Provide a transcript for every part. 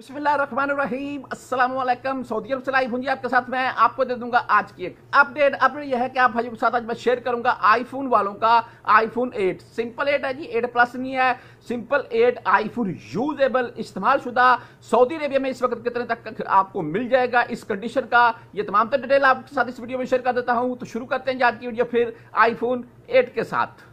बसमीम सऊदी अरब से लाइव हूँ आपके साथ मैं आपको दे दूंगा आज की एक अपडेट अपडेट यह है कि आप भाइयों के साथ आज मैं शेयर करूंगा आईफोन वालों का आईफोन 8 सिंपल 8 है जी 8 प्लस नहीं है सिंपल 8 आईफोन यूजेबल इस्तेमाल शुदा सऊदी अरेबिया में इस वक्त कितने तक आपको मिल जाएगा इस कंडीशन का ये तमाम तर डिटेल आपके साथ इस वीडियो में शेयर कर देता हूँ तो शुरू करते हैं आज की वीडियो फिर आईफोन एट के साथ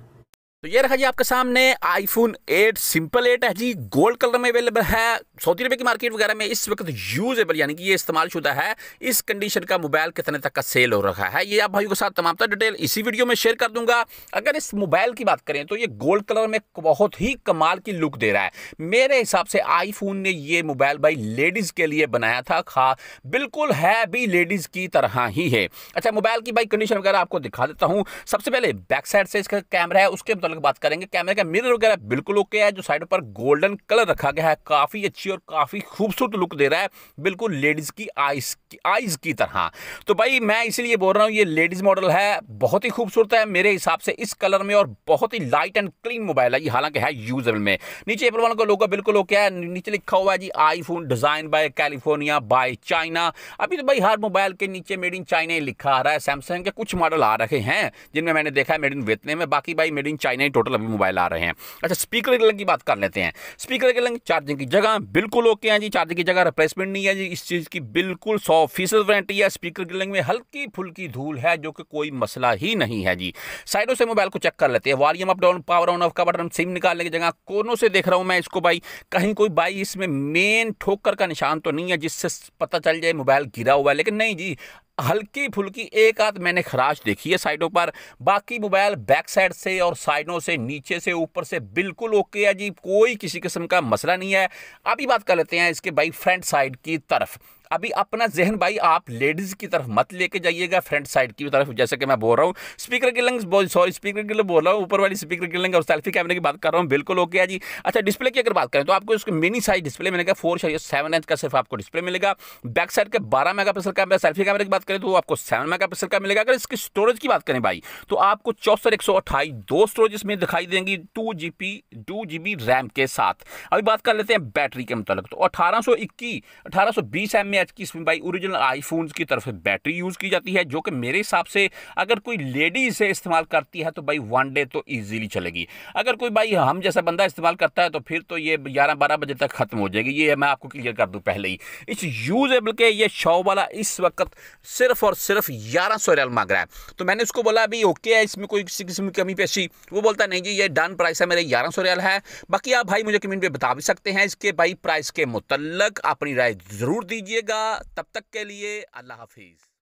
तो ये रखा जी आपके सामने आईफोन 8 सिंपल 8 है जी गोल्ड कलर में अवेलेबल है सऊदी अरब की मार्केट वगैरह में इस वक्त यूजेबल यानी कि ये इस्तेमाल शुदा है इस कंडीशन का मोबाइल कितने तक का सेल हो रहा है ये आप भाइयों के साथ तमाम डिटेल इसी वीडियो में शेयर कर दूंगा अगर इस मोबाइल की बात करें तो ये गोल्ड कलर में बहुत ही कमाल की लुक दे रहा है मेरे हिसाब से आईफोन ने ये मोबाइल भाई लेडीज़ के लिए बनाया था खा बिल्कुल है भी लेडीज़ की तरह ही है अच्छा मोबाइल की भाई कंडीशन वगैरह आपको दिखा देता हूँ सबसे पहले बैक साइड से इसका कैमरा है उसके कलर की बात करेंगे कैमरे का मिरर वगैरह बिल्कुल ओके है जो साइड पर गोल्डन कलर रखा गया है काफ़ी अच्छी और काफ़ी खूबसूरत लुक दे रहा है बिल्कुल लेडीज़ की आइस की आइज की तरह तो भाई मैं इसीलिए बोल रहा हूँ ये लेडीज़ मॉडल है बहुत ही खूबसूरत है मेरे हिसाब से इस कलर में और बहुत ही लाइट एंड क्लीन मोबाइल है ये हालांकि है यूजल में नीचे एप्पल वन का लोगो बिल्कुल ओके है नीचे लिखा हुआ है जी I design by California by China अभी तो भाई हर मोबाइल के नीचे मेड इन चाइना ही लिखा आ रहा है सैमसंग के कुछ मॉडल आ रहे हैं जिनमें मैंने देखा है मेड इन वेतने में बाकी भाई मेड इन चाइना नए टोटल अभी मोबाइल आ रहे हैं अच्छा स्पीकर के लंग की बात कर लेते हैं स्पीकर के लंग चार्जिंग की जगह बिल्कुल ओके हैं जी चार्जिंग की जगह रिप्लेसमेंट नहीं है जी इस चीज़ की बिल्कुल सौ फीसद वारंटी है स्पीकर के लंग में हल्की फुल्की धूल है जो कि कोई मसला ही नहीं है जी साइडों से मोबाइल को चेक कर लेते हैं volume up down power on off का बटन सिम निकालने की जगह कोनों से देख रहा हूँ मैं इसको भाई कहीं कोई भाई इसमें मेन ठोकर का निशान तो नहीं है जिससे पता चल जाए मोबाइल गिरा हुआ है लेकिन नहीं जी हल्की फुल्की एक आध मैंने खराश देखी है साइडों पर बाकी मोबाइल बैक साइड से और साइडों से नीचे से ऊपर से बिल्कुल ओके है जी कोई किसी किस्म का मसला नहीं है अभी बात कर लेते हैं इसके भाई फ्रंट साइड की तरफ अभी अपना जहन भाई आप लेडीज़ की तरफ मत लेके जाइएगा फ्रंट साइड की तरफ जैसे कि मैं बोल रहा हूँ स्पीकर की लंग सॉरी स्पीकर के लिए बोल रहा हूँ ऊपर वाली स्पीकर की लंग और सेल्फी कैमरे की बात कर रहा हूँ बिल्कुल ओके है जी अच्छा डिस्प्ले की अगर बात करें तो आपको इसको मिनी साइज डिस्प्ले मिलेगा फोर सेवन इंच का सिर्फ आपको डिस्प्ले मिलेगा बैक साइड के बारह मेगा पिक्सल कैमरा सेल्फी कैमरे की बात करें तो आपको सेवन मेगा पिक्सल का मिलेगा अगर इसकी स्टोरेज की बात करें भाई तो आपको चौसठ एक सौ अट्ठाईस दो स्टोरेज इसमें दिखाई देंगी two G P two G B RAM के साथ अभी बात कर लेते हैं बैटरी के मुताबिक तो अठारह सौ इक्कीस अठारह सौ बीस एम ए एच की इसमें भाई ओरिजिनल आईफोन की तरफ से बैटरी यूज़ की जाती है जो कि मेरे हिसाब से अगर कोई लेडी इसे इस्तेमाल करती है तो भाई वन डे तो ईजिली चलेगी अगर कोई भाई हम जैसा बंदा इस्तेमाल करता है तो फिर तो ये ग्यारह बारह बजे तक ख़त्म हो जाएगी ये मैं आपको क्लियर कर दूँ पहले ही इस यूजेबल के ये शॉ वाला इस वक्त सिर्फ और सिर्फ ग्यारह सौ रियल मांग रहा है तो मैंने उसको बोला अभी ओके है इसमें कोई किसी किस्म की कमी पेशी वो बोलता नहीं जी ये डन प्राइस है मेरे ग्यारह सौ रियल है बाकी आप भाई मुझे कमेंट में बता भी सकते हैं इसके भाई प्राइस के मुतल अपनी राय ज़रूर दीजिएगा अलविदा तब तक के लिए अल्लाह हाफिज़